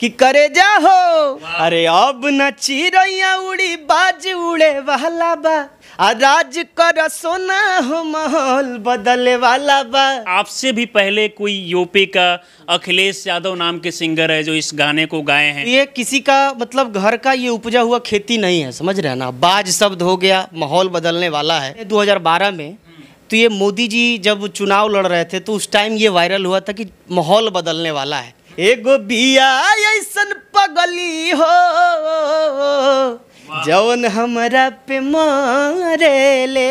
कि करे जाहो अरे अब न चिड़ैया उड़ी बाज उड़े वाला बा राज कर सोना हो माहौल बदले वाला बा आपसे भी पहले कोई यूपी का अखिलेश यादव नाम के सिंगर है जो इस गाने को गाए हैं ये किसी का मतलब घर का ये उपजा हुआ खेती नहीं है समझ रहे ना बाज शब्द हो गया माहौल बदलने वाला है 2012 में तो ये मोदी जी जब चुनाव लड़ रहे थे तो उस टाइम ये वायरल हुआ था कि माहौल बदलने वाला है एगो बिया ऐसन पगली हो जौन हमारा पे मारे ले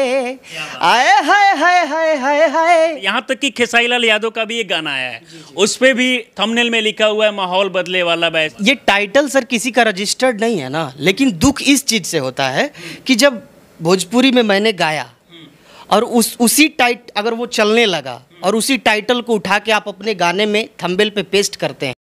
आए हाय हाय हाय हाय हाय यहाँ तक कि लाल यादव का भी एक गाना आया है उस पर भी थंबनेल में लिखा हुआ है माहौल बदले वाला बैस ये टाइटल सर किसी का रजिस्टर्ड नहीं है ना लेकिन दुख इस चीज़ से होता है कि जब भोजपुरी में मैंने गाया हम्म। और उस उसी टाइट अगर वो चलने लगा और उसी टाइटल को उठा के आप अपने गाने में थंबेल पे पेस्ट करते हैं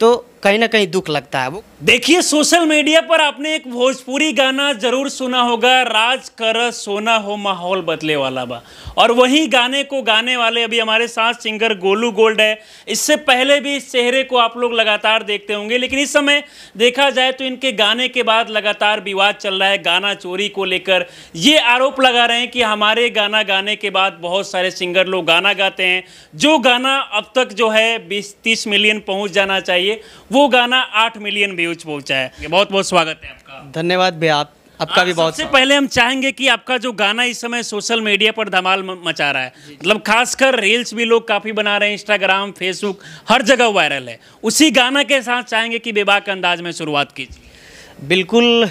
तो कहीं ना कहीं दुख लगता है वो देखिए सोशल मीडिया पर आपने एक भोजपुरी गाना जरूर सुना होगा राज कर सोना हो माहौल बदले वाला बा और वही गाने को गाने वाले अभी हमारे साथ सिंगर गोलू गोल्ड है इससे पहले भी इस चेहरे को आप लोग लगातार देखते होंगे लेकिन इस समय देखा जाए तो इनके गाने के बाद लगातार विवाद चल रहा है गाना चोरी को लेकर ये आरोप लगा रहे हैं कि हमारे गाना गाने के बाद बहुत सारे सिंगर लोग गाना गाते हैं जो गाना अब तक जो है बीस तीस मिलियन पहुँच जाना चाहिए वो गाना आठ मिलियन व्यूज पहुंचा है बहुत बहुत स्वागत है आपका धन्यवाद भैया आप आपका भी बहुत सबसे पहले हम चाहेंगे कि आपका जो गाना इस समय सोशल मीडिया पर धमाल मचा रहा है मतलब खासकर रील्स भी लोग काफ़ी बना रहे हैं इंस्टाग्राम फेसबुक हर जगह वायरल है उसी गाना के साथ चाहेंगे कि बेबाक के अंदाज में शुरुआत कीजिए बिल्कुल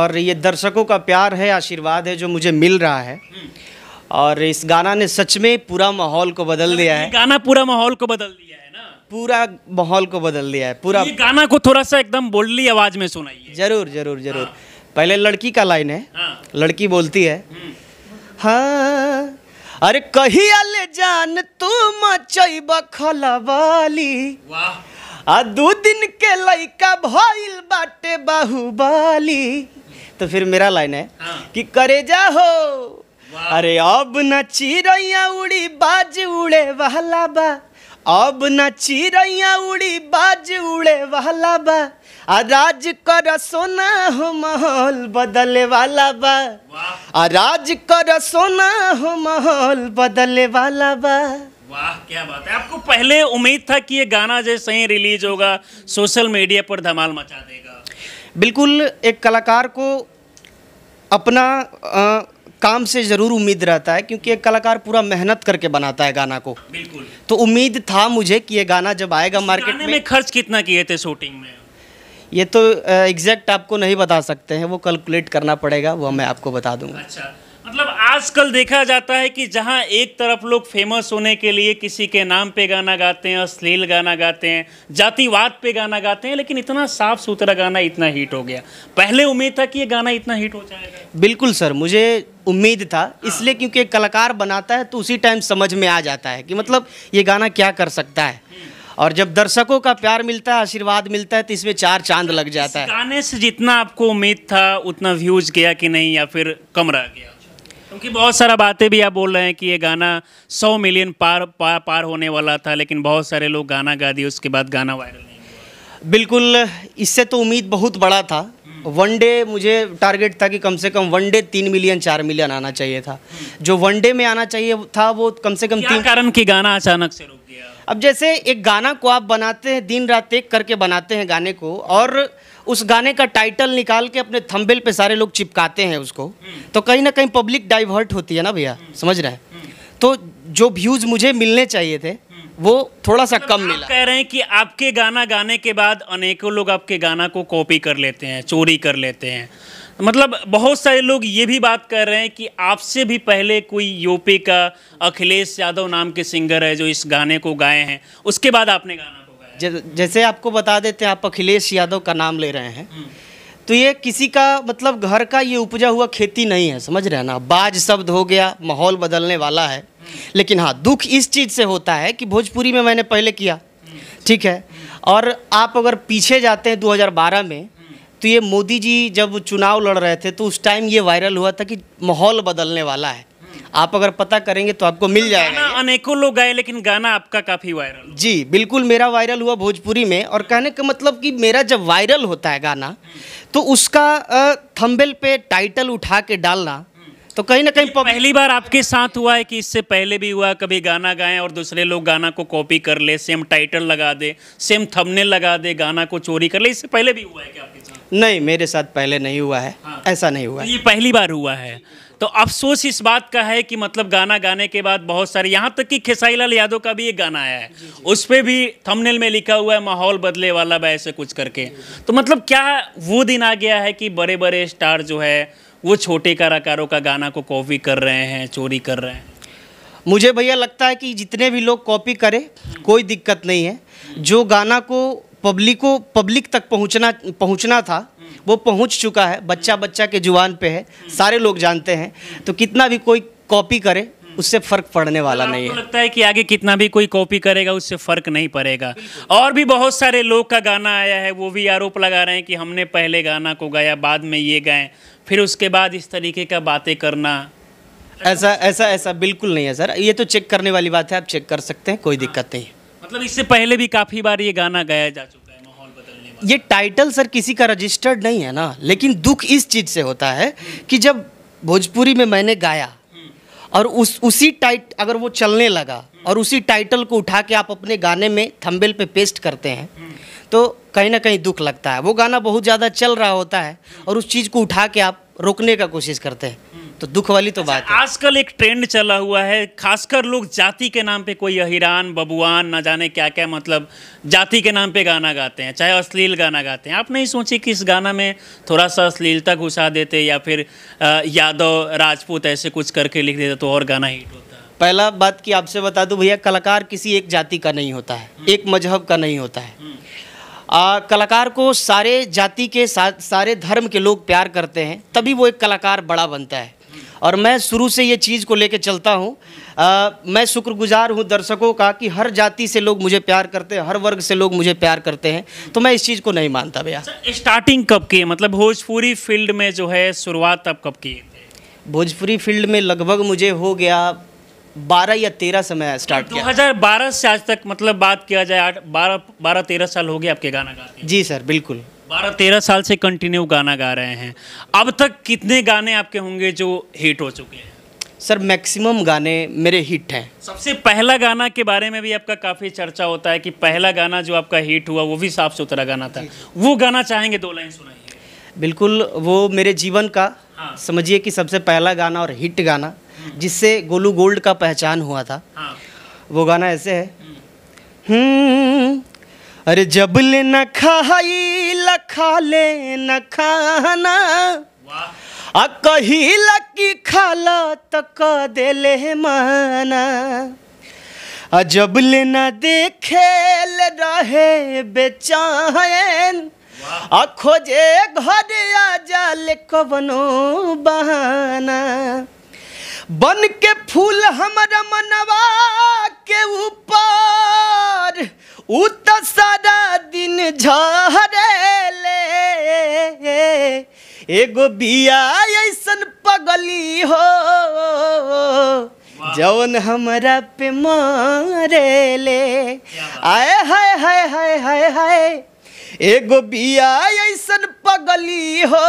और ये दर्शकों का प्यार है आशीर्वाद है जो मुझे मिल रहा है हम्म। और इस गाना ने सच में पूरा माहौल को बदल मतलब दिया है गाना पूरा माहौल को बदल दिया पूरा माहौल को बदल दिया है पूरा ये गाना को थोड़ा सा एकदम बोल्डली आवाज में सुनाइए जरूर जरूर जरूर हाँ। पहले लड़की का लाइन है हाँ। लड़की बोलती है हम्म। हाँ अरे कही अले जान तू मचैबा आ दो दिन के लइका भइल बाटे बाहुबाली तो फिर मेरा लाइन है हाँ। कि करे जा हो अरे अब न चिड़ैया उड़ी बाज उड़े वाला बा अब न चिड़ैया उड़ी बाज उड़े वाला बा आ राज कर सोना हो माहौल बदले वाला बा आ राज कर सोना हो माहौल बदले वाला बा वाह क्या बात है आपको पहले उम्मीद था कि ये गाना जैसे ही रिलीज होगा सोशल मीडिया पर धमाल मचा देगा बिल्कुल एक कलाकार को अपना आ, काम से ज़रूर उम्मीद रहता है क्योंकि एक कलाकार पूरा मेहनत करके बनाता है गाना को बिल्कुल तो उम्मीद था मुझे कि ये गाना जब आएगा मार्केट में, में खर्च कितना किए थे शूटिंग में ये तो एग्जैक्ट आपको नहीं बता सकते हैं वो कैलकुलेट करना पड़ेगा वो मैं आपको बता दूंगा अच्छा मतलब आजकल देखा जाता है कि जहाँ एक तरफ लोग फेमस होने के लिए किसी के नाम पे गाना गाते हैं अश्लील गाना गाते हैं जातिवाद पे गाना गाते हैं लेकिन इतना साफ सुथरा गाना इतना हिट हो गया पहले उम्मीद था कि ये गाना इतना हिट हो जाएगा बिल्कुल सर मुझे उम्मीद था हाँ। इसलिए क्योंकि कलाकार बनाता है तो उसी टाइम समझ में आ जाता है कि मतलब ये गाना क्या कर सकता है हम्म। और जब दर्शकों का प्यार मिलता है आशीर्वाद मिलता है तो इसमें चार चांद लग जाता है गाने से जितना आपको उम्मीद था उतना व्यूज गया कि नहीं या फिर कम रह गया क्योंकि बहुत सारा बातें भी आप बोल रहे हैं कि ये गाना सौ मिलियन पार पार पार होने वाला था लेकिन बहुत सारे लोग गाना गा दिए उसके बाद गाना वायरल नहीं बिल्कुल इससे तो उम्मीद बहुत बड़ा था वन हम्म। डे मुझे टारगेट था कि कम से कम वन डे तीन मिलियन चार मिलियन आना चाहिए था हम्म। जो वन डे में आना चाहिए था वो कम से कम तीन कारण की गाना अचानक से रुक गया अब जैसे एक गाना को आप बनाते हैं दिन रात एक करके बनाते हैं गाने को और उस गाने का टाइटल निकाल के अपने थंबेल पे सारे लोग चिपकाते हैं उसको तो कहीं ना कहीं पब्लिक डाइवर्ट होती है ना भैया समझ रहे हैं तो जो व्यूज़ मुझे मिलने चाहिए थे वो थोड़ा सा मतलब कम मिला कह रहे हैं कि आपके गाना गाने के बाद अनेकों लोग आपके गाना को कॉपी कर लेते हैं चोरी कर लेते हैं मतलब बहुत सारे लोग ये भी बात कर रहे हैं कि आपसे भी पहले कोई यूपी का अखिलेश यादव नाम के सिंगर है जो इस गाने को गाए हैं उसके बाद आपने गाना जैसे आपको बता देते हैं आप अखिलेश यादव का नाम ले रहे हैं हम्म। तो ये किसी का मतलब घर का ये उपजा हुआ खेती नहीं है समझ रहे हैं ना बाज शब्द हो गया माहौल बदलने वाला है हम्म। लेकिन हाँ दुख इस चीज़ से होता है कि भोजपुरी में मैंने पहले किया हम्म। ठीक है और आप अगर पीछे जाते हैं 2012 में तो ये मोदी जी जब चुनाव लड़ रहे थे तो उस टाइम ये वायरल हुआ था कि माहौल बदलने वाला है आप अगर पता करेंगे तो आपको मिल जाएगा अनेकों लोग गए लेकिन गाना आपका काफ़ी वायरल जी बिल्कुल मेरा वायरल हुआ भोजपुरी में और कहने का मतलब कि मेरा जब वायरल होता है गाना तो उसका थंबेल पे टाइटल उठा के डालना तो कहीं ना कहीं पहली बार आपके साथ हुआ है कि इससे पहले भी हुआ कभी गाना गाएं और दूसरे लोग गाना को कॉपी कर ले सेम टाइटल लगा दे सेम थंबनेल लगा दे गाना को चोरी कर ले इससे पहले भी हुआ है क्या आपके साथ नहीं मेरे साथ पहले नहीं हुआ है हाँ। ऐसा नहीं हुआ है तो ये पहली बार हुआ है तो अफसोस इस बात का है कि मतलब गाना गाने के बाद बहुत सारे यहाँ तक कि खेसाई लाल यादव का भी एक गाना आया है उस पर भी थमनेल में लिखा हुआ है माहौल बदले वाला भाई ऐसे कुछ करके तो मतलब क्या वो दिन आ गया है कि बड़े बड़े स्टार जो है वो छोटे कलाकारों का गाना को कॉपी कर रहे हैं चोरी कर रहे हैं मुझे भैया लगता है कि जितने भी लोग कॉपी करें कोई दिक्कत नहीं है जो गाना को पब्लिक को पब्लिक तक पहुंचना पहुंचना था वो पहुंच चुका है बच्चा बच्चा के जुबान पे है सारे लोग जानते हैं तो कितना भी कोई कॉपी करे उससे फर्क पड़ने वाला नहीं है तो लगता है कि आगे कितना भी कोई कॉपी करेगा उससे फर्क नहीं पड़ेगा और भी बहुत सारे लोग का गाना आया है वो भी आरोप लगा रहे हैं कि हमने पहले गाना को गाया बाद में ये गाए फिर उसके बाद इस तरीके का बातें करना ऐसा ऐसा ऐसा बिल्कुल नहीं है सर ये तो चेक करने वाली बात है आप चेक कर सकते हैं कोई हाँ। दिक्कत नहीं मतलब इससे पहले भी काफ़ी बार ये गाना गाया जा चुका ये टाइटल सर किसी का रजिस्टर्ड नहीं है ना लेकिन दुख इस चीज़ से होता है कि जब भोजपुरी में मैंने गाया और उस उसी टाइट अगर वो चलने लगा और उसी टाइटल को उठा के आप अपने गाने में थम्बेल पे पेस्ट करते हैं तो कहीं ना कहीं दुख लगता है वो गाना बहुत ज़्यादा चल रहा होता है और उस चीज़ को उठा के आप रोकने का कोशिश करते हैं तो दुख वाली तो बात है आजकल एक ट्रेंड चला हुआ है खासकर लोग जाति के नाम पे कोई अहिरान बबुआन ना जाने क्या क्या मतलब जाति के नाम पे गाना गाते हैं चाहे अश्लील गाना गाते हैं आप नहीं सोचे कि इस गाना में थोड़ा सा अश्लीलता घुसा देते या फिर यादव राजपूत ऐसे कुछ करके लिख देते तो और गाना हिट होता पहला बात की आपसे बता दूँ भैया कलाकार किसी एक जाति का नहीं होता है हम्म। एक मजहब का नहीं होता है हम्म। आ, कलाकार को सारे जाति के सा, सारे धर्म के लोग प्यार करते हैं तभी वो एक कलाकार बड़ा बनता है और मैं शुरू से ये चीज़ को लेके चलता हूँ मैं शुक्रगुजार हूँ दर्शकों का कि हर जाति से लोग मुझे प्यार करते हैं हर वर्ग से लोग मुझे प्यार करते हैं तो मैं इस चीज़ को नहीं मानता भैया स्टार्टिंग कब की है मतलब भोजपुरी फील्ड में जो है शुरुआत अब कब की भोजपुरी फील्ड में लगभग मुझे हो गया बारह या तेरह से मैं स्टार्ट किया हज़ार बारह से आज तक मतलब बात किया जाए आठ बारह बारह तेरह साल हो गए आपके गाना गाने जी सर बिल्कुल बारह तेरह साल से कंटिन्यू गाना गा रहे हैं अब तक कितने गाने आपके होंगे जो हिट हो चुके हैं सर मैक्सिमम गाने मेरे हिट हैं सबसे पहला गाना के बारे में भी आपका काफ़ी चर्चा होता है कि पहला गाना जो आपका हिट हुआ वो भी साफ सुथरा गाना था वो गाना चाहेंगे दो लाइन सुनाइए बिल्कुल वो मेरे जीवन का हाँ। समझिए कि सबसे पहला गाना और हिट गाना हम्म। जिससे गोलू गोल्ड का पहचान हुआ था हाँ। वो गाना ऐसे है हम्म। हम्म, अरे जबले न खाई लखा ले न खाना आ कही लकी खाला तक देले माना आ जबले न देखे रहे बेचैन आ खोजे घर आ जाले कवनो बहाना बन के फूल हमारा मनवा के ऊपर सारा दिन झरेले एगो बिया ऐसन पगली हो जवन हमारा पे ले आए हाय हाय हाय हाय हाय एगो बिया ऐसन पगली हो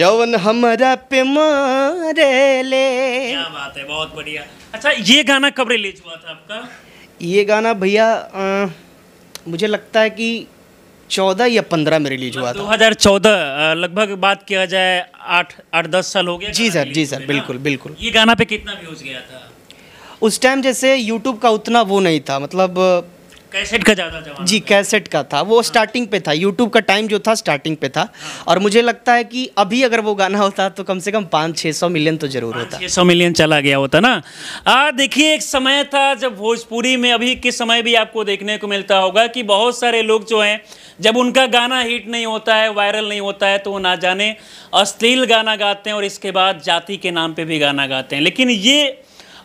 जवन हमारा पे मारेले क्या बात है बहुत बढ़िया अच्छा ये गाना कब रिलीज हुआ था आपका ये गाना भैया मुझे लगता है कि चौदह या पंद्रह में रिलीज हुआ था 2014 लगभग बात किया जाए आठ आठ दस साल हो गया जी सर जी सर बिल्कुल बिल्कुल ये गाना पे कितना व्यूज गया था उस टाइम जैसे यूट्यूब का उतना वो नहीं था मतलब कैसेट का ज़्यादा जमाना जी कैसेट का था वो स्टार्टिंग हाँ। पे था यूट्यूब का टाइम जो था स्टार्टिंग पे था हाँ। और मुझे लगता है कि अभी अगर वो गाना होता तो कम से कम पाँच छः सौ मिलियन तो जरूर होता छः सौ मिलियन चला गया होता ना आ देखिए एक समय था जब भोजपुरी में अभी के समय भी आपको देखने को मिलता होगा कि बहुत सारे लोग जो हैं जब उनका गाना हिट नहीं होता है वायरल नहीं होता है तो वो ना जाने अश्लील गाना गाते हैं और इसके बाद जाति के नाम पर भी गाना गाते हैं लेकिन ये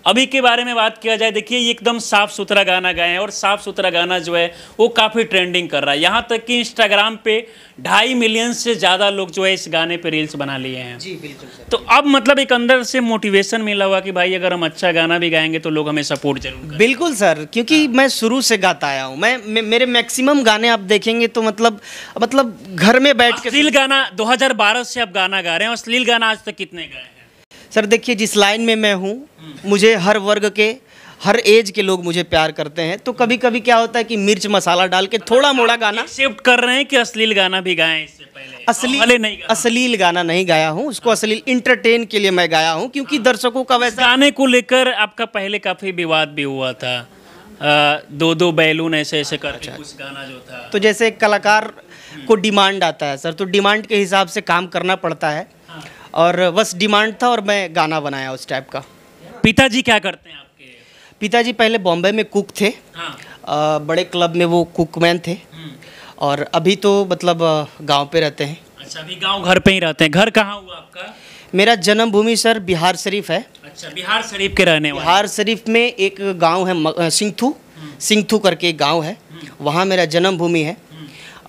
अभी के बारे में बात किया जाए देखिए ये एकदम साफ़ सुथरा गाना गाए हैं और साफ़ सुथरा गाना जो है वो काफ़ी ट्रेंडिंग कर रहा है यहाँ तक कि इंस्टाग्राम पे ढाई मिलियन से ज़्यादा लोग जो है इस गाने पे रील्स बना लिए हैं जी बिल्कुल तो अब मतलब एक अंदर से मोटिवेशन मिला हुआ कि भाई अगर हम अच्छा गाना भी गाएंगे तो लोग हमें सपोर्ट जरूर बिल्कुल सर क्योंकि हाँ। मैं शुरू से गाता आया हूँ मैं मेरे मैक्सिमम गाने आप देखेंगे तो मतलब मतलब घर में बैठ के अश्लील गाना दो से आप गाना गा रहे हैं और अश्लील गाना आज तक कितने गाए सर देखिए जिस लाइन में मैं हूँ मुझे हर वर्ग के हर एज के लोग मुझे प्यार करते हैं तो कभी कभी क्या होता है कि मिर्च मसाला डाल के थोड़ा मोड़ा गाना शिफ्ट कर रहे हैं कि अश्लील गाना भी गाएं इससे पहले असली नहीं अश्लील गाना नहीं गाया हूँ उसको अश्लील इंटरटेन के लिए मैं गाया हूँ क्योंकि हाँ। दर्शकों का वैसा गाने को लेकर आपका पहले काफ़ी विवाद भी हुआ था आ, दो दो बैलून ऐसे ऐसे कर अच्छा, गाना जो था तो जैसे कलाकार को डिमांड आता है सर तो डिमांड के हिसाब से काम करना पड़ता है और बस डिमांड था और मैं गाना बनाया उस टाइप का पिताजी क्या करते हैं आपके पिताजी पहले बॉम्बे में कुक थे हाँ। आ, बड़े क्लब में वो कुकमैन थे हम्म। और अभी तो मतलब गांव पे रहते हैं अच्छा अभी गांव घर पे ही रहते हैं घर कहाँ हुआ आपका मेरा जन्मभूमि सर बिहार शरीफ है अच्छा बिहार शरीफ के रहने बिहार शरीफ में एक गाँव है सिंगथू हम्म। सिंगथू करके एक गाँव है हम्म। वहाँ मेरा जन्मभूमि है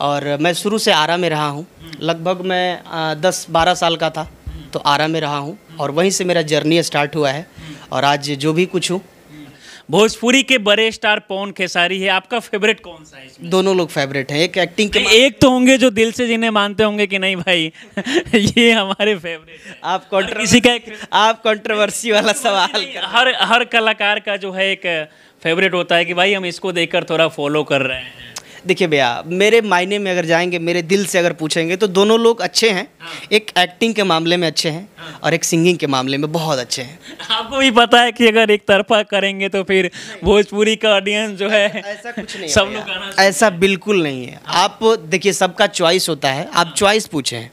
और मैं शुरू से आरा में रहा हूँ लगभग मैं दस बारह साल का था तो आरा में रहा हूँ और वहीं से मेरा जर्नी स्टार्ट हुआ है और आज जो भी कुछ हूँ भोजपुरी के बड़े स्टार पवन खेसारी है आपका फेवरेट कौन सा है इसमें? दोनों लोग फेवरेट हैं एक एक्टिंग के एक तो होंगे जो दिल से जिन्हें मानते होंगे कि नहीं भाई ये हमारे फेवरेट आप किसी का एक आप कॉन्ट्रोवर्सी वाला सवाल हर हर कलाकार का जो है एक फेवरेट होता है कि भाई हम इसको देखकर थोड़ा फॉलो कर रहे हैं देखिए भैया मेरे मायने में अगर जाएंगे मेरे दिल से अगर पूछेंगे तो दोनों लोग अच्छे हैं हाँ। एक एक्टिंग के मामले में अच्छे हैं हाँ। और एक सिंगिंग के मामले में बहुत अच्छे हैं आपको भी पता है कि अगर एक तरफा करेंगे तो फिर भोजपुरी का ऑडियंस जो है ऐसा कुछ नहीं सब लोग ऐसा बिल्कुल नहीं है हाँ। आप देखिए सबका चॉइस होता है आप चॉइस पूछें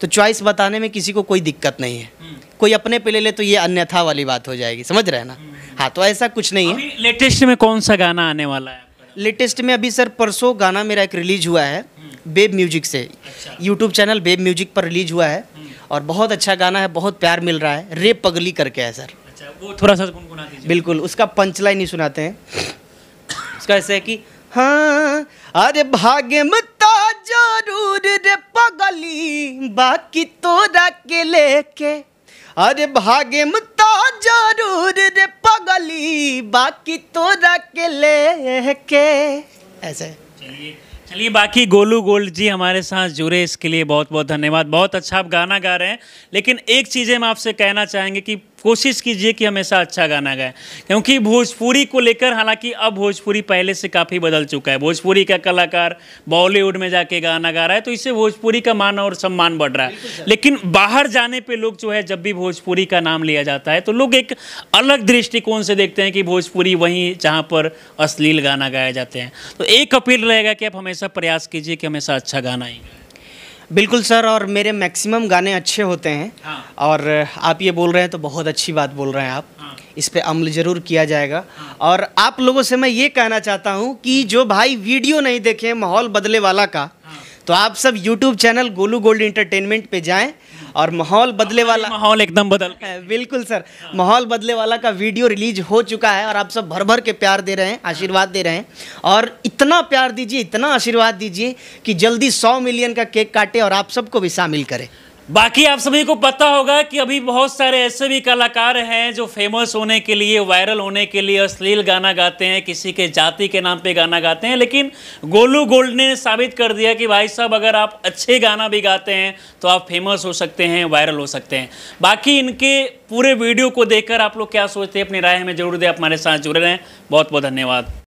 तो चॉइस बताने में किसी को कोई दिक्कत नहीं है हम्म। कोई अपने पे ले ले तो ये अन्यथा वाली बात हो जाएगी समझ रहे हैं ना हम्म। हाँ तो ऐसा कुछ नहीं है लेटेस्ट में कौन सा गाना आने वाला है लेटेस्ट में अभी सर परसों गाना मेरा एक रिलीज हुआ है बेब म्यूजिक से अच्छा। यूट्यूब चैनल बेब म्यूजिक पर रिलीज हुआ है और बहुत अच्छा गाना है बहुत प्यार मिल रहा है रे पगली करके है सर अच्छा वो थोड़ा सा दीजिए बिल्कुल उसका पंचलाइन नहीं सुनाते हैं उसका ऐसे है कि हाँ अरे भाग्य मुता जरूर रे पगली बाकी तो रख के लेके अरे भाग्य मत जरूर रे पगली बाकी तो के ले के ऐसे चलिए बाकी गोलू गोल्ड जी हमारे साथ जुड़े इसके लिए बहुत बहुत धन्यवाद बहुत अच्छा आप गाना गा रहे हैं लेकिन एक चीज़ें हम आपसे कहना चाहेंगे कि कोशिश कीजिए कि हमेशा अच्छा गाना गाए क्योंकि भोजपुरी को लेकर हालांकि अब भोजपुरी पहले से काफ़ी बदल चुका है भोजपुरी का कलाकार बॉलीवुड में जाके गाना गा रहा है तो इससे भोजपुरी का मान और सम्मान बढ़ रहा है लेकिन बाहर जाने पर लोग जो है जब भी भोजपुरी का नाम लिया जाता है तो लोग एक अलग दृष्टिकोण से देखते हैं कि भोजपुरी वहीं जहाँ पर अश्लील गाना गाए जाते हैं तो एक अपील रहेगा कि आप हमेशा प्रयास कीजिए कि हमेशा अच्छा गाना ही बिल्कुल सर और मेरे मैक्सिमम गाने अच्छे होते हैं हाँ। और आप ये बोल रहे हैं तो बहुत अच्छी बात बोल रहे हैं आप हाँ। इस पर अमल ज़रूर किया जाएगा हाँ। और आप लोगों से मैं ये कहना चाहता हूँ कि जो भाई वीडियो नहीं देखे माहौल बदले वाला का हाँ। तो आप सब YouTube channel Golu gold entertainment पे जाएं और माहौल बदले वाला माहौल एकदम बदल बिल्कुल सर माहौल बदले वाला का वीडियो रिलीज हो चुका है और आप सब भर भर के प्यार दे रहे हैं आशीर्वाद दे रहे हैं और इतना प्यार दीजिए इतना आशीर्वाद दीजिए कि जल्दी सौ मिलियन का केक काटे और आप सबको भी शामिल करें बाकी आप सभी को पता होगा कि अभी बहुत सारे ऐसे भी कलाकार हैं जो फेमस होने के लिए वायरल होने के लिए अश्लील गाना गाते हैं किसी के जाति के नाम पे गाना गाते हैं लेकिन गोलू गोल्ड ने साबित कर दिया कि भाई साहब अगर आप अच्छे गाना भी गाते हैं तो आप फेमस हो सकते हैं वायरल हो सकते हैं बाकी इनके पूरे वीडियो को देखकर आप लोग क्या सोचते हैं अपनी राय हमें जरूर दें आप हमारे साथ जुड़े रहें बहुत बहुत धन्यवाद